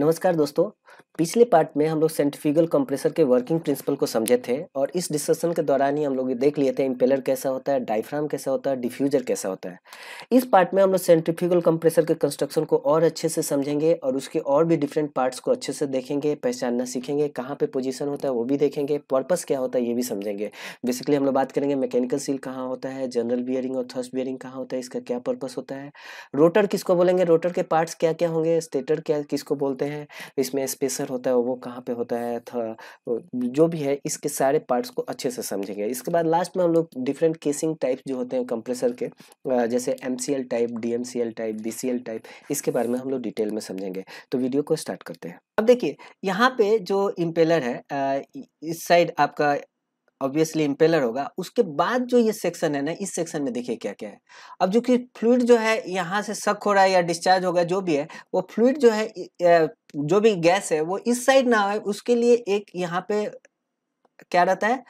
नमस्कार दोस्तों पिछले पार्ट में हम लोग सेंट्रीफ्यूगल कंप्रेसर के वर्किंग प्रिंसिपल को समझे थे और इस डिस्कशन के दौरान ही हम लोग ये देख लिए थे इंपेलर कैसा होता है डायफ्राम कैसा होता है डिफ्यूजर कैसा होता है इस पार्ट में हम लोग सेंट्रीफ्यूगल कंप्रेसर के कंस्ट्रक्शन को और अच्छे से समझेंगे और उसके और भी डिफरेंट पार्ट्स को अच्छे से देखेंगे पहचानना सीखेंगे कहाँ पर पोजिशन होता है वो भी देखेंगे पर्पज़ क्या होता है ये भी समझेंगे बेसिकली हम लोग बात करेंगे मैकेनिकल सील कहाँ होता है जनरल बियरिंग और थर्स्ट बियरिंग कहाँ होता है इसका क्या पर्पज़ होता है रोटर किसको बोलेंगे रोटर के पार्ट्स क्या क्या होंगे स्टेटर क्या किसको बोलते हैं हैं इसमें स्पेसर होता है वो कहाँ पे होता है था जो भी है इसके सारे पार्ट्स को अच्छे से समझेंगे इसके बाद लास्ट में हम लोग डिफरेंट केसिंग टाइप जो होते हैं कंप्रेसर के जैसे M type D type B type इसके बारे में हम लोग डिटेल में समझेंगे तो वीडियो को स्टार्ट करते हैं अब देखिए यहाँ पे जो इम्पेलर है इस साइड आपका ऑब्वियसली इम्पेलर होगा उसके बाद जो ये सेक्शन है ना इस सेक्शन में देखिए क्या क्या है अब जो कि फ्लूड जो है यहाँ से सक हो रहा है या डिस्चार्ज होगा जो भी है वो फ्लूड जो है जो भी गैस है वो इस साइड ना हो उसके लिए एक यहाँ पे क्या रहता है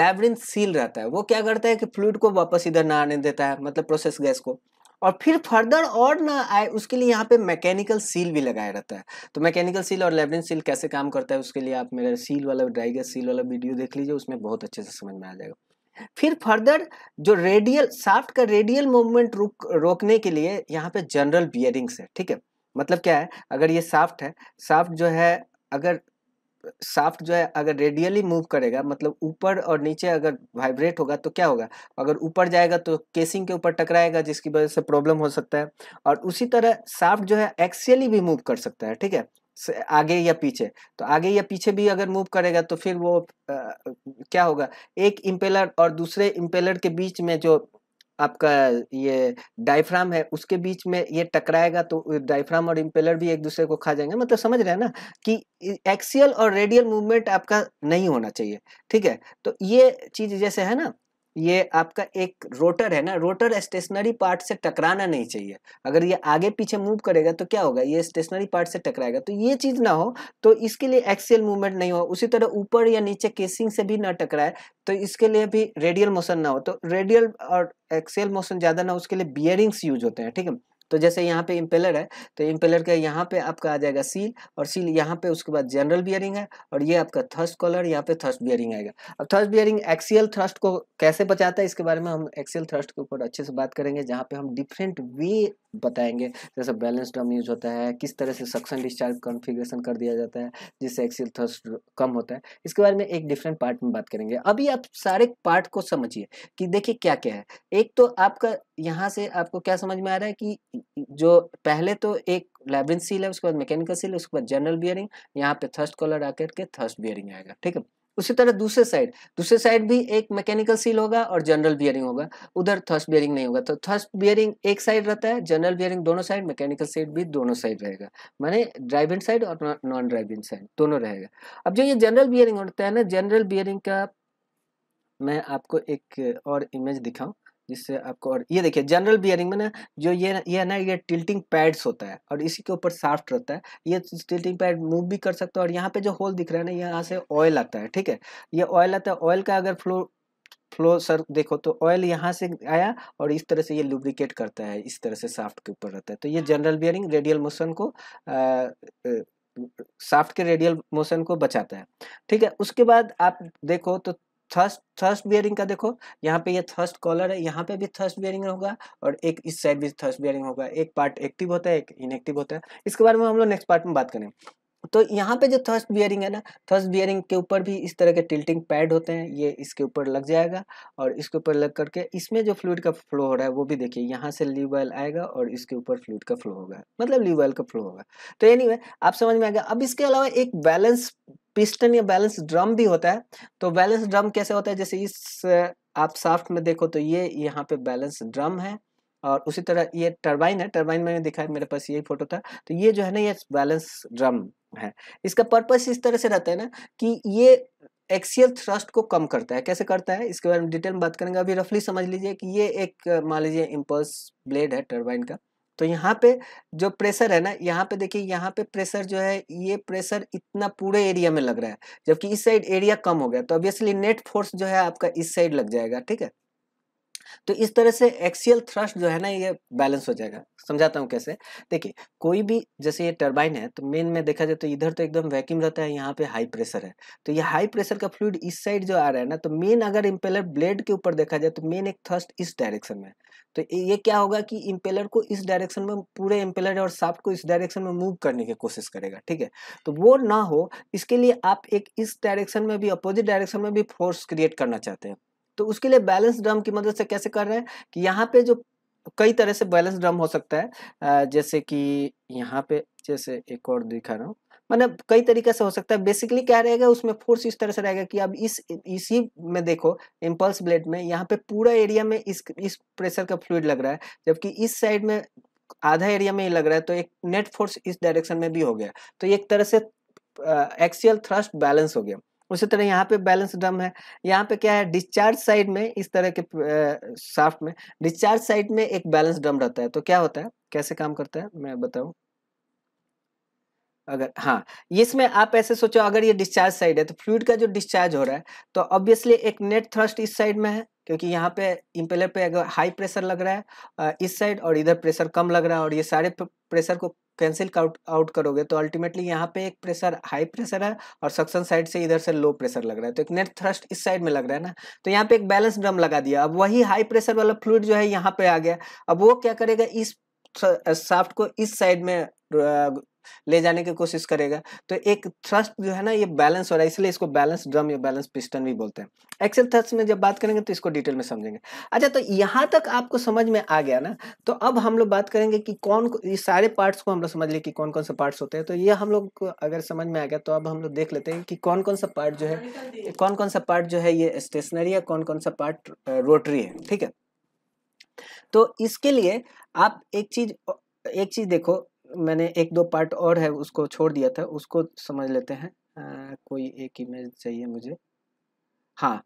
लेबरिन सील रहता है वो क्या करता है कि फ्लूड को वापस इधर ना आने देता है मतलब प्रोसेस गैस को और फिर फर्दर और ना आए उसके लिए यहाँ पे मैकेनिकल सील भी लगाया रहता है तो मैकेनिकल सील और लेबरिन सील कैसे काम करता है उसके लिए आप मेरा सील वाला ड्राइगर सील वाला वीडियो देख लीजिए उसमें बहुत अच्छे से समझ में आ जाएगा फिर फर्दर जो रेडियल साफ्ट का रेडियल मूवमेंट रोक रोकने के लिए यहाँ पे जनरल बियरिंग्स है ठीक है मतलब क्या है अगर ये साफ्ट है साफ्ट जो है अगर साफ्ट जो है अगर रेडियली मूव करेगा मतलब ऊपर और नीचे अगर वाइब्रेट होगा तो क्या होगा अगर ऊपर जाएगा तो केसिंग के ऊपर टकराएगा जिसकी वजह से प्रॉब्लम हो सकता है और उसी तरह साफ्ट जो है एक्सियली भी मूव कर सकता है ठीक है आगे या पीछे तो आगे या पीछे भी अगर मूव करेगा तो फिर वो आ, क्या होगा एक इम्पेलर और दूसरे इम्पेलर के बीच में जो आपका ये डायफ्राम है उसके बीच में ये टकराएगा तो डायफ्राम और इम्पेलर भी एक दूसरे को खा जाएंगे मतलब समझ रहे हैं ना कि एक्सियल और रेडियल मूवमेंट आपका नहीं होना चाहिए ठीक है तो ये चीज जैसे है ना ये आपका एक रोटर है ना रोटर स्टेशनरी पार्ट से टकराना नहीं चाहिए अगर ये आगे पीछे मूव करेगा तो क्या होगा ये स्टेशनरी पार्ट से टकराएगा तो ये चीज़ ना हो तो इसके लिए एक्सियल मूवमेंट नहीं हो उसी तरह ऊपर या नीचे केसिंग से भी ना टकराए तो इसके लिए भी रेडियल मोशन ना हो तो रेडियल और एक्सेल मोशन ज़्यादा ना उसके लिए बियरिंग्स यूज होते हैं ठीक है तो जैसे यहाँ पे इम्पेलर है तो इम्पेलर का यहाँ पे आपका आ जाएगा सील और सील यहाँ पे उसके बाद जनरल बियरिंग है और ये आपका थर्स्ट कॉलर यहाँ पे थर्स्ट बियरिंग आएगा अब थर्स्ट बियरिंग एक्सीएल थ्रस्ट को कैसे बचाता है इसके बारे में हम एक्सियल थ्रस्ट के ऊपर अच्छे से बात करेंगे जहाँ पे हम डिफरेंट वे बताएंगे जैसे बैलेंस ड्रम यूज होता है किस तरह से सक्शन डिस्चार्ज कॉन्फ़िगरेशन कर दिया जाता है जिससे एक्सिल थ्रस्ट कम होता है इसके बारे में एक डिफरेंट पार्ट में बात करेंगे अभी आप सारे पार्ट को समझिए कि देखिए क्या क्या है एक तो आपका यहाँ से आपको क्या समझ में आ रहा है कि जो पहले तो एक लेबरिन सील है उसके बाद मैकेनिकल सील उसके बाद जनरल बियरिंग यहाँ पे थर्स्ट कॉलर आकर के थर्स्ट बियरिंग आएगा ठीक है उसी तरह दूसरे साइड दूसरे साइड भी एक मैकेनिकल सील होगा और जनरल बियरिंग होगा उधर थर्स्ट बियरिंग नहीं होगा तो थर्स्ट बियरिंग एक साइड रहता है जनरल बियरिंग दोनों साइड मैकेनिकल साइड भी दोनों साइड रहेगा माने ड्राइव इन साइड और नॉन ड्राइव इन साइड दोनों रहेगा अब जो ये जनरल बियरिंग होता है ना जनरल बियरिंग का मैं आपको एक और इमेज दिखाऊं जिससे आपको और ये देखिए जनरल बियरिंग में ना जो ये ये है ना ये टिल्टिंग पैड्स होता है और इसी के ऊपर साफ्ट रहता है ये टिल्टिंग पैड मूव भी कर सकते हो और यहाँ पे जो होल दिख रहा है ना यहाँ से ऑयल आता है ठीक है ये ऑयल आता है ऑयल का अगर फ्लो फ्लो सर देखो तो ऑयल यहाँ से आया और इस तरह से ये लुब्रिकेट करता है इस तरह से साफ्ट के ऊपर रहता है तो ये जनरल बियरिंग रेडियल मोशन को साफ्ट के रेडियल मोशन को बचाता है ठीक है उसके बाद आप देखो तो थर्स्ट थर्स्ट बियरिंग का देखो यहाँ पे ये थर्स्ट कॉलर है यहाँ पे भी थर्स्ट बियरिंग होगा और एक इस साइड भी थर्स्ट बियरिंग होगा एक पार्ट एक्टिव होता है एक इनएक्टिव होता है इसके बारे में हम लोग नेक्स्ट पार्ट में बात करें तो यहाँ पे जो थर्स्ट बियरिंग है ना थर्स्ट बियरिंग के ऊपर भी इस तरह के टिल्टिंग पैड होते हैं ये इसके ऊपर लग जाएगा और इसके ऊपर लग करके इसमें जो फ्लूड का फ्लो हो रहा है वो भी देखिए यहाँ से लीव ऑयल आएगा और इसके ऊपर फ्लूड का फ्लो होगा मतलब लीव ऑयल का फ्लो होगा तो एनी आप समझ में आएगा अब इसके अलावा एक बैलेंस पिस्टन या बैलेंस ड्रम भी होता है तो बैलेंस ड्रम कैसे होता है जैसे इस आप साफ्ट में देखो तो ये यहाँ पे बैलेंस ड्रम है और उसी तरह ये टरबाइन है टरबाइन मैंने दिखाया है मेरे पास यही फोटो था तो ये जो है ना ये बैलेंस ड्रम है इसका पर्पस इस तरह से रहता है ना कि ये एक्सियल थ्रस्ट को कम करता है कैसे करता है इसके बारे में डिटेल में बात करेंगे अभी रफली समझ लीजिए कि ये एक मान लीजिए इम्पल्स ब्लेड है टर्बाइन का तो यहाँ पे जो प्रेशर है ना यहाँ पे देखिए यहाँ पे प्रेशर जो है ये प्रेशर इतना पूरे एरिया में लग रहा है जबकि इस साइड एरिया कम हो गया तो ऑब्वियसली नेट फोर्स जो है आपका इस साइड लग जाएगा ठीक है तो इस तरह से एक्सियल थ्रस्ट जो है ना ये बैलेंस हो जाएगा समझाता हूँ कैसे देखिए कोई भी जैसे ये टर्बाइन है तो मेन में देखा जाए तो इधर तो एकदम वैक्यूम रहता है यहाँ पे हाई प्रेशर है तो ये हाई प्रेशर का फ्लूड इस साइड जो आ रहा है ना तो मेन अगर इम्पेलर ब्लेड के ऊपर देखा जाए तो मेन एक थ्रस्ट इस डायरेक्शन में तो ये क्या होगा कि इम्पेलर को इस डायरेक्शन में पूरे इम्पेलर और साफ्ट को इस डायरेक्शन में मूव करने की कोशिश करेगा ठीक है तो वो ना हो इसके लिए आप एक इस डायरेक्शन में भी अपोजिट डायरेक्शन में भी फोर्स क्रिएट करना चाहते हैं तो उसके लिए बैलेंस ड्रम की मदद से कैसे कर रहे हैं कि यहाँ पे जो कई तरह से बैलेंस ड्रम हो सकता है जैसे कि यहाँ पे जैसे एक और दिखा रहा हूँ मतलब कई तरीके से हो सकता है बेसिकली क्या रहेगा उसमें फोर्स इस तरह से रहेगा कि अब इस इसी में देखो इम्पल्स ब्लेड में यहाँ पे पूरा एरिया में इस इस प्रेशर का फ्लूड लग रहा है जबकि इस साइड में आधा एरिया में ही लग रहा है तो एक नेट फोर्स इस डायरेक्शन में भी हो गया तो एक तरह से एक्सियल थ्रस्ट बैलेंस हो गया उसी तरह यहाँ पे बैलेंस ड्रम है यहाँ पे क्या है डिस्चार्ज साइड में इस तरह के शाफ्ट में डिस्चार्ज साइड में एक बैलेंस ड्रम रहता है तो क्या होता है कैसे काम करता है मैं बताऊँ अगर हाँ इसमें आप ऐसे सोचो अगर ये डिस्चार्ज साइड है तो फ्लूड का जो डिस्चार्ज हो रहा है तो ऑब्वियसली एक नेट थ्रस्ट इस साइड में है क्योंकि यहाँ पे इम्पेलर पे अगर हाई प्रेशर लग रहा है इस साइड और इधर प्रेशर कम लग रहा है और ये सारे प्रेशर को कैंसिल आउट आउट करोगे तो अल्टीमेटली यहाँ पे एक प्रेशर हाई प्रेशर है और सक्शन साइड से इधर से लो प्रेशर लग रहा है तो एक नेट थ्रस्ट इस साइड में लग रहा है ना तो यहाँ पे एक बैलेंस ड्रम लगा दिया अब वही हाई प्रेशर वाला फ्लूड जो है यहाँ पे आ गया अब वो क्या करेगा इस साफ्ट को इस साइड में ले जाने की कोशिश करेगा तो एक थ्रस्ट जो है ना ये बैलेंस हो रहा है इसलिए इसको बैलेंस ड्रम या बैलेंस पिस्टन भी बोलते हैं एक्सेल थ्रस्ट में जब बात करेंगे तो इसको डिटेल में समझेंगे अच्छा तो यहाँ तक आपको समझ में आ गया ना तो अब हम लोग बात करेंगे कि कौन ये सारे पार्ट्स को हम लोग समझ लें कि कौन कौन से पार्ट्स होते हैं तो ये हम लोग को अगर समझ में आ गया तो अब हम लोग देख लेते हैं कि कौन कौन सा पार्ट जो है कौन कौन सा पार्ट जो है ये स्टेशनरी है कौन कौन सा पार्ट रोटरी है ठीक है तो इसके लिए आप एक चीज एक चीज देखो मैंने एक दो पार्ट और है उसको छोड़ दिया था उसको समझ लेते हैं आ, कोई एक इमेज चाहिए मुझे हाँ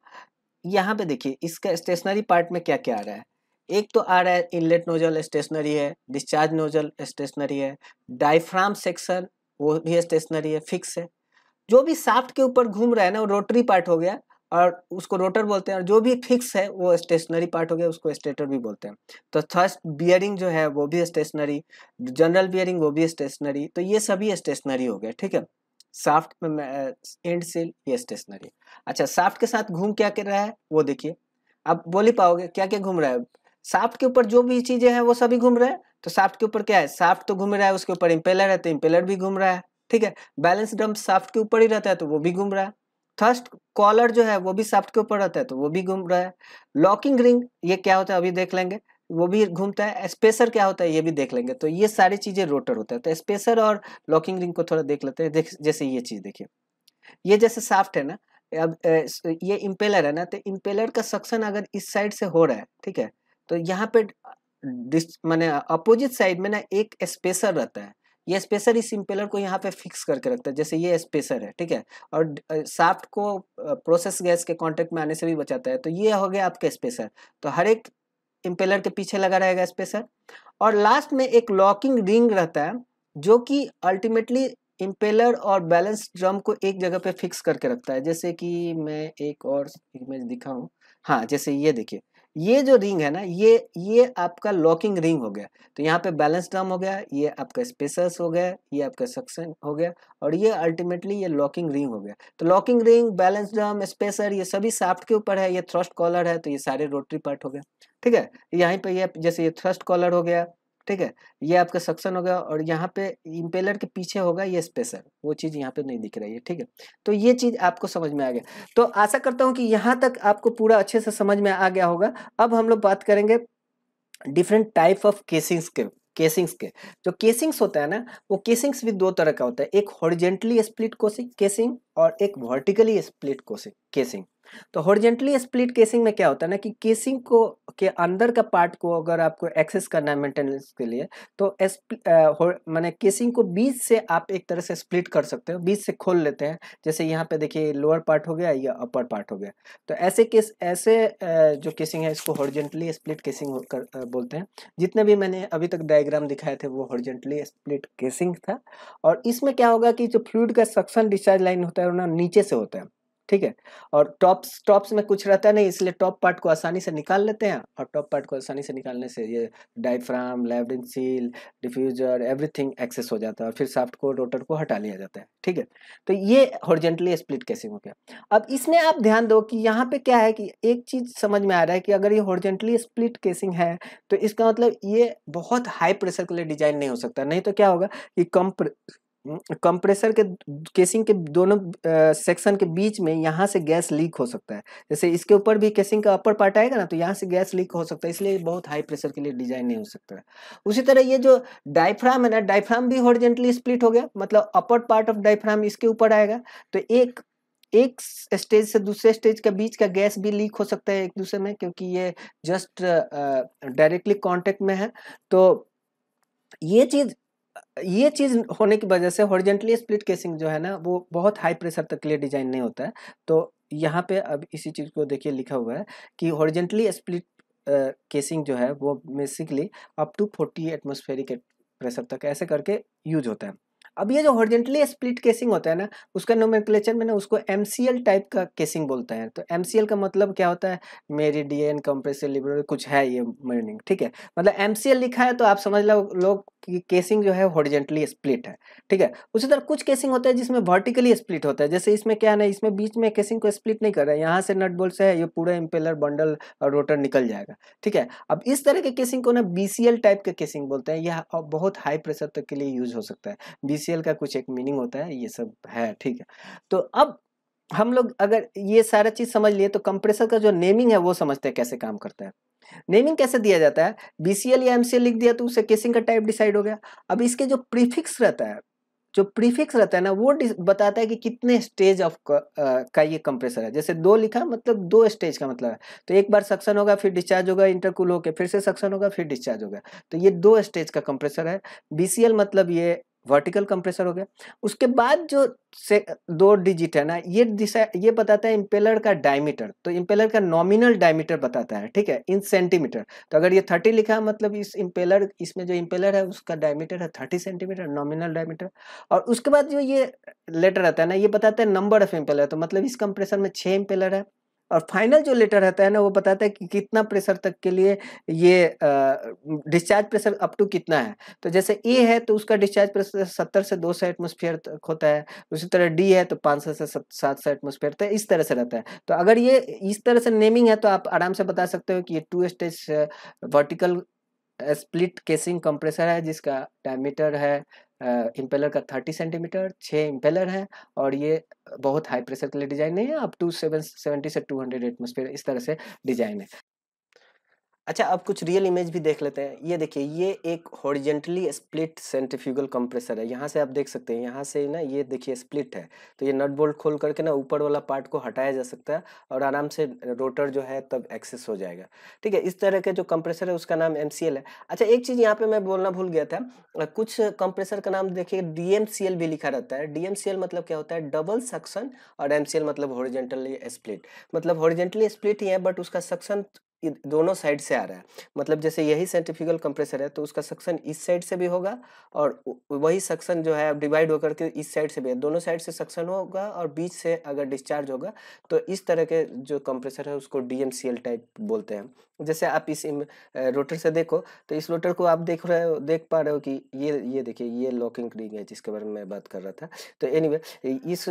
यहाँ पे देखिए इसका स्टेशनरी पार्ट में क्या क्या आ रहा है एक तो आ रहा है इनलेट नोजल स्टेशनरी है डिस्चार्ज नोजल स्टेशनरी है डायफ्राम सेक्शन वो भी स्टेशनरी है फिक्स है जो भी साफ्ट के ऊपर घूम रहा है ना वो रोटरी पार्ट हो गया और उसको रोटर बोलते हैं और जो भी फिक्स है वो स्टेशनरी पार्ट हो गया उसको स्टेटर भी बोलते हैं तो थर्स्ट बियरिंग जो है वो भी स्टेशनरी जनरल बियरिंग वो भी स्टेशनरी तो ये सभी स्टेशनरी हो गए ठीक है साफ्ट में एंड सेल ये स्टेशनरी अच्छा साफ्ट के साथ घूम क्या कर रहा है वो देखिए आप बोल ही पाओगे क्या क्या घूम रहा है साफ्ट के ऊपर जो भी चीजें हैं वो सभी घूम रहे हैं तो साफ्ट के ऊपर क्या है साफ्ट तो घूम रहा है उसके ऊपर इम्पेलर है तो इम्पेलर भी घूम रहा है ठीक है बैलेंस डम्प साफ्ट के ऊपर ही रहता है तो वो भी घूम रहा है थर्स्ट कॉलर जो है वो भी सॉफ्ट के ऊपर रहता है तो वो भी घूम रहा है लॉकिंग रिंग ये क्या होता है अभी देख लेंगे वो भी घूमता है स्पेसर क्या होता है ये भी देख लेंगे तो ये सारी चीज़ें रोटर होता है तो स्पेसर और लॉकिंग रिंग को थोड़ा देख लेते हैं जैसे ये चीज़ देखिए ये जैसे साफ्ट है ना अब ये इम्पेलर है ना तो इम्पेलर का सक्शन अगर इस साइड से हो रहा है ठीक है तो यहाँ पे मैंने अपोजिट साइड में ना एक स्पेसर रहता है ये स्पेसर इस इम्पेलर को यहाँ पे फिक्स करके रखता है जैसे ये स्पेसर है ठीक है और साफ्ट को प्रोसेस गैस के कांटेक्ट में आने से भी बचाता है तो ये हो गया आपका स्पेसर तो हर एक इम्पेलर के पीछे लगा रहेगा स्पेसर और लास्ट में एक लॉकिंग रिंग रहता है जो कि अल्टीमेटली इम्पेलर और बैलेंस ड्रम को एक जगह पे फिक्स करके रखता है जैसे कि मैं एक और इमेज दिखाऊँ हाँ जैसे ये देखिए ये जो रिंग है ना ये ये आपका लॉकिंग रिंग हो गया तो यहाँ पे बैलेंस टर्म हो गया ये आपका स्पेसस हो गया ये आपका सक्शन हो गया और ये अल्टीमेटली ये लॉकिंग रिंग हो गया तो locking ring balance drum spacer ये सभी साफ्ट के ऊपर है ये थ्रस्ट कॉलर है तो ये सारे रोटरी पार्ट हो गया ठीक है यहाँ पे ये जैसे ये थ्रस्ट कॉलर हो गया ठीक है ये आपका सक्शन हो गया और यहाँ पे इम्पेलर के पीछे होगा ये स्पेसर वो चीज़ यहाँ पे नहीं दिख रही है ठीक है तो ये चीज़ आपको समझ में आ गया तो आशा करता हूँ कि यहाँ तक आपको पूरा अच्छे से समझ में आ गया होगा अब हम लोग बात करेंगे डिफरेंट टाइप ऑफ केसिंग्स के केसिंग्स के जो केसिंग्स होता है ना वो केसिंग्स भी दो तरह का होता है एक हॉरिजेंटली स्प्लिट कोसिंग केसिंग और एक वर्टिकली स्प्लिट केसिंग तो हॉरिजेंटली स्प्लिट केसिंग में क्या होता है ना कि केसिंग को के अंदर का पार्ट को अगर आपको एक्सेस करना है मेंटेनेंस के लिए तो मैंने केसिंग को बीच से आप एक तरह से स्प्लिट कर सकते हो बीच से खोल लेते हैं जैसे यहाँ पे देखिए लोअर पार्ट हो गया या अपर पार्ट हो गया तो ऐसे केस ऐसे जो केसिंग है इसको हॉरिजेंटली स्प्लिट केसिंग कर, बोलते हैं जितने भी मैंने अभी तक डायग्राम दिखाए थे वो हॉरिजेंटली स्प्लिट केसिंग था और इसमें क्या होगा कि जो फ्लूड का सक्शन डिस्चार्ज लाइन होता है होता है और ना नीचे से होता है ठीक है और टॉप्स टॉप्स में कुछ रहता है नहीं इसलिए टॉप पार्ट को आसानी से निकाल लेते हैं और टॉप पार्ट को आसानी से निकालने से ये डायफ्राम लेवडिन सील डिफ्यूजर एवरीथिंग एक्सेस हो जाता है और फिर साफ्ट को रोटर को हटा लिया जाता है ठीक है तो ये हॉर्जेंटली स्प्लिट कैसिंग हो गया अब इसमें आप ध्यान दो कि यहाँ पे क्या है कि एक चीज़ समझ में आ रहा है कि अगर ये हॉर्जेंटली स्प्लिट केसिंग है तो इसका मतलब ये बहुत हाई प्रेशर के लिए डिजाइन नहीं हो सकता नहीं तो क्या होगा कि कम कंप्रेसर के केसिंग के दोनों सेक्शन के बीच में यहाँ से गैस लीक हो सकता है जैसे इसके ऊपर भी केसिंग का अपर पार्ट आएगा ना तो यहाँ से गैस लीक हो सकता है इसलिए बहुत हाई प्रेशर के लिए डिजाइन नहीं हो सकता है उसी तरह ये जो डायफ्राम है ना डायफ्राम भी हॉरिजेंटली स्प्लिट हो गया मतलब अपर पार्ट ऑफ डायफ्राम इसके ऊपर आएगा तो एक एक स्टेज से दूसरे स्टेज के बीच का गैस भी लीक हो सकता है एक दूसरे में क्योंकि ये जस्ट डायरेक्टली कॉन्टेक्ट में है तो ये चीज ये चीज़ होने की वजह से हॉरिजेंटली स्प्लिट केसिंग जो है ना वो बहुत हाई प्रेशर तक के लिए डिजाइन नहीं होता है तो यहाँ पे अब इसी चीज़ को देखिए लिखा हुआ है कि हॉरिजेंटली स्प्लिट केसिंग जो है वो basically up to forty atmospheric pressure तक ऐसे करके यूज होता है अब ये जो हॉर्जेंटली स्प्लिट केसिंग होता है ना उसका नोमेक्लेचर में ना उसको एम टाइप का केसिंग बोलते हैं तो एम का मतलब क्या होता है मेरी डी एन लिबरल कुछ है ये मीनिंग ठीक है मतलब एम लिखा है तो आप समझ लो लोग कि केसिंग जो है हॉर्जेंटली स्प्लिट है ठीक है उसी तरह कुछ केसिंग होता है जिसमें वर्टिकली स्प्लिट होता है जैसे इसमें क्या ना इसमें बीच में केसिंग को स्प्लिट नहीं कर रहा है यहाँ से नट बोल्ट से है ये पूरा इम्पेलर बंडल और रोटर निकल जाएगा ठीक है अब इस तरह के केसिंग को ना बी टाइप के केसिंग बोलते हैं यह बहुत हाई प्रेशर तक के लिए यूज हो सकता है बी ऑफिशियल का कुछ एक मीनिंग होता है ये सब है ठीक है तो अब हम लोग अगर ये सारा चीज़ समझ लिए तो कंप्रेसर का जो नेमिंग है वो समझते हैं कैसे काम करता है नेमिंग कैसे दिया जाता है बी या एम लिख दिया तो उसे केसिंग का टाइप डिसाइड हो गया अब इसके जो प्रीफिक्स रहता है जो प्रीफिक्स रहता है ना वो बताता है कि कितने स्टेज ऑफ का ये कंप्रेसर है जैसे दो लिखा मतलब दो स्टेज का मतलब है तो एक बार सक्शन होगा फिर डिस्चार्ज होगा इंटरकूल होकर फिर से सक्शन होगा फिर डिस्चार्ज होगा तो ये दो स्टेज का कंप्रेसर है बी मतलब ये वर्टिकल कंप्रेसर हो गया उसके बाद जो से दो डिजिट है ना ये दिशा ये बताता है इम्पेलर का डायमीटर तो इम्पेलर का नॉमिनल डायमीटर बताता है ठीक है इन सेंटीमीटर तो अगर ये थर्टी लिखा मतलब इस इम्पेलर इसमें जो इम्पेलर है उसका डायमीटर है थर्टी सेंटीमीटर नॉमिनल डायमीटर और उसके बाद जो ये लेटर आता है ना ये बताता है नंबर ऑफ इम्पेलर तो मतलब इस कंप्रेसर में छः इम्पेलर है और फाइनल जो लेटर रहता है ना वो बताता है कि कितना प्रेशर तक के लिए ये डिस्चार्ज प्रेशर अप टू कितना है तो जैसे ए है तो उसका डिस्चार्ज प्रेशर सत्तर से दो सौ एटमोसफियर तक होता है उसी तरह डी है तो पाँच सौ से सात सौ एटमोसफियर तक इस तरह से रहता है तो अगर ये इस तरह से नेमिंग है तो आप आराम से बता सकते हो कि ये two stage vertical split casing compressor है जिसका डायमीटर है इम्पेलर का 30 सेंटीमीटर छः इम्पेलर है और ये बहुत हाई प्रेशर के लिए डिजाइन नहीं है अप टू सेवन सेवेंटी से 200 एटमोसफेयर इस तरह से डिजाइन है अच्छा अब कुछ रियल इमेज भी देख लेते हैं ये देखिए ये एक हॉरिजेंटली स्प्लिट सेंट्रिफ्यूगल कंप्रेसर है यहाँ से आप देख सकते हैं यहाँ से ना ये देखिए स्प्लिट है तो ये नट बोल्ट खोल करके ना ऊपर वाला पार्ट को हटाया जा सकता है और आराम से रोटर जो है तब एक्सेस हो जाएगा ठीक है इस तरह के जो कंप्रेसर है उसका नाम एम है अच्छा एक चीज़ यहाँ पर मैं बोलना भूल गया था कुछ कंप्रेसर का नाम देखिए डी भी लिखा रहता है डी मतलब क्या होता है डबल सक्सन और एम मतलब हॉरिजेंटली स्प्लिट मतलब हॉरिजेंटली स्प्लिट ही है बट उसका सक्सन दोनों साइड से आ रहा है मतलब जैसे यही सेंट्रीफ्यूगल कंप्रेसर है तो उसका सक्शन इस साइड से भी होगा और वही सक्शन जो है डिवाइड होकर के इस साइड से भी है दोनों साइड से सक्शन होगा और बीच से अगर डिस्चार्ज होगा तो इस तरह के जो कंप्रेसर है उसको डी टाइप बोलते हैं जैसे आप इस रोटर से देखो तो इस रोटर को आप देख रहे हो देख पा रहे हो कि ये ये देखिए ये लॉकिंग रिंग है जिसके बारे में मैं बात कर रहा था तो एनीवे anyway, इस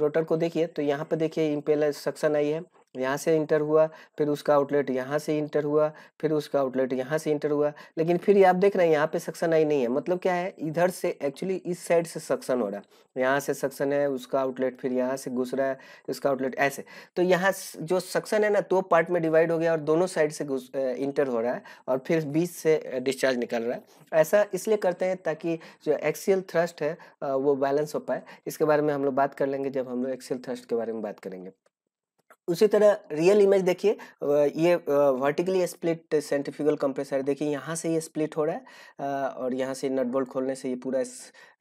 रोटर को देखिए तो यहाँ पे देखिए इम्पेलर सक्शन आई है यहाँ से इंटर हुआ फिर उसका आउटलेट यहाँ से इंटर हुआ फिर उसका आउटलेट यहाँ से इंटर हुआ लेकिन फिर आप देख रहे हैं यहाँ पे सक्सन आई नहीं है मतलब क्या है इधर से एक्चुअली इस साइड से सक्सन हो रहा है यहाँ से सक्सन है उसका आउटलेट फिर यहाँ से घुस रहा है इसका आउटलेट ऐसे तो यहाँ जो सक्सन है ना दो तो पार्ट में डिवाइड हो गया और दोनों साइड से घुस इंटर हो रहा है और फिर बीच से डिस्चार्ज निकल रहा है ऐसा इसलिए करते हैं ताकि जो एक्सियल थ्रस्ट है वो बैलेंस हो पाए इसके बारे में हम लोग बात कर लेंगे जब हम लोग एक्सीएल थ्रस्ट के बारे में बात करेंगे उसी तरह रियल इमेज देखिए ये वर्टिकली स्प्लिट सेंट्रिफ्यूगल कंप्रेसर देखिए यहाँ से ये स्प्लिट हो रहा है और यहाँ से नट बोल्ट खोलने से ये पूरा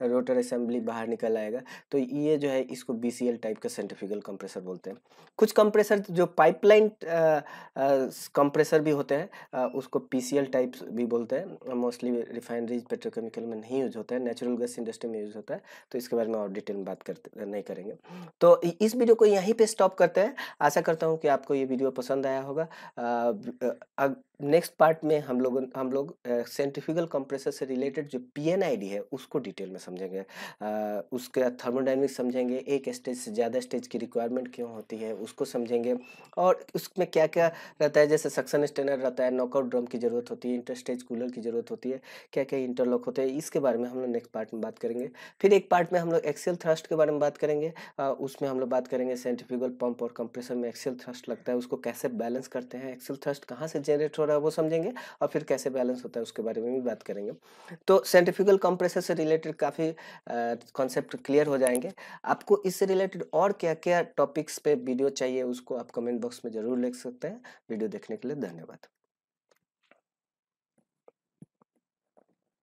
रोटर असेंबली बाहर निकल आएगा तो ये जो है इसको बी टाइप का सेंट्रिफ्यूगल कंप्रेसर बोलते हैं कुछ कंप्रेसर जो पाइपलाइन कंप्रेसर भी होते हैं उसको पी टाइप भी बोलते हैं मोस्टली रिफाइनरीज पेट्रोकेमिकल में नहीं यूज होता है नेचुरल गैस इंडस्ट्री में यूज होता है तो इसके बारे में और डिटेल बात करते नहीं करेंगे तो इस वीडियो को यहीं पर स्टॉप करते हैं आशा करता हूँ कि आपको ये वीडियो पसंद आया होगा नेक्स्ट पार्ट में हम लोग हम लोग सेंट्रीफ्यूगल कंप्रेसर से रिलेटेड जो पीएनआईडी है उसको डिटेल में समझेंगे उसके थर्मोडाइनमिक समझेंगे एक स्टेज से ज़्यादा स्टेज की रिक्वायरमेंट क्यों होती है उसको समझेंगे और उसमें क्या क्या रहता है जैसे सक्सन स्टेनर रहता है नॉकआउट ड्रम की ज़रूरत होती है इंटर स्टेज कूलर की ज़रूरत होती है क्या क्या इंटरलॉक होते हैं इसके बारे में हम लोग नेक्स्ट पार्ट में बात करेंगे फिर एक पार्ट में हम लोग एक्सेल थ्रस्ट के बारे में बात करेंगे उसमें हम लोग बात करेंगे सेंट्रीफ्यूगल पंप और कंप्रेसर में में एक्सेल थ्रस्ट लगता है उसको कैसे बैलेंस करते हैं एक्सेल थ्रस्ट कहाँ से जनरेट हो रहा है वो समझेंगे और फिर कैसे बैलेंस होता है उसके बारे में भी बात करेंगे तो साइंटिफिकल कंप्रेसर से रिलेटेड काफ़ी कॉन्सेप्ट क्लियर हो जाएंगे आपको इससे रिलेटेड और क्या क्या टॉपिक्स पे वीडियो चाहिए उसको आप कमेंट बॉक्स में ज़रूर लिख सकते हैं वीडियो देखने के लिए धन्यवाद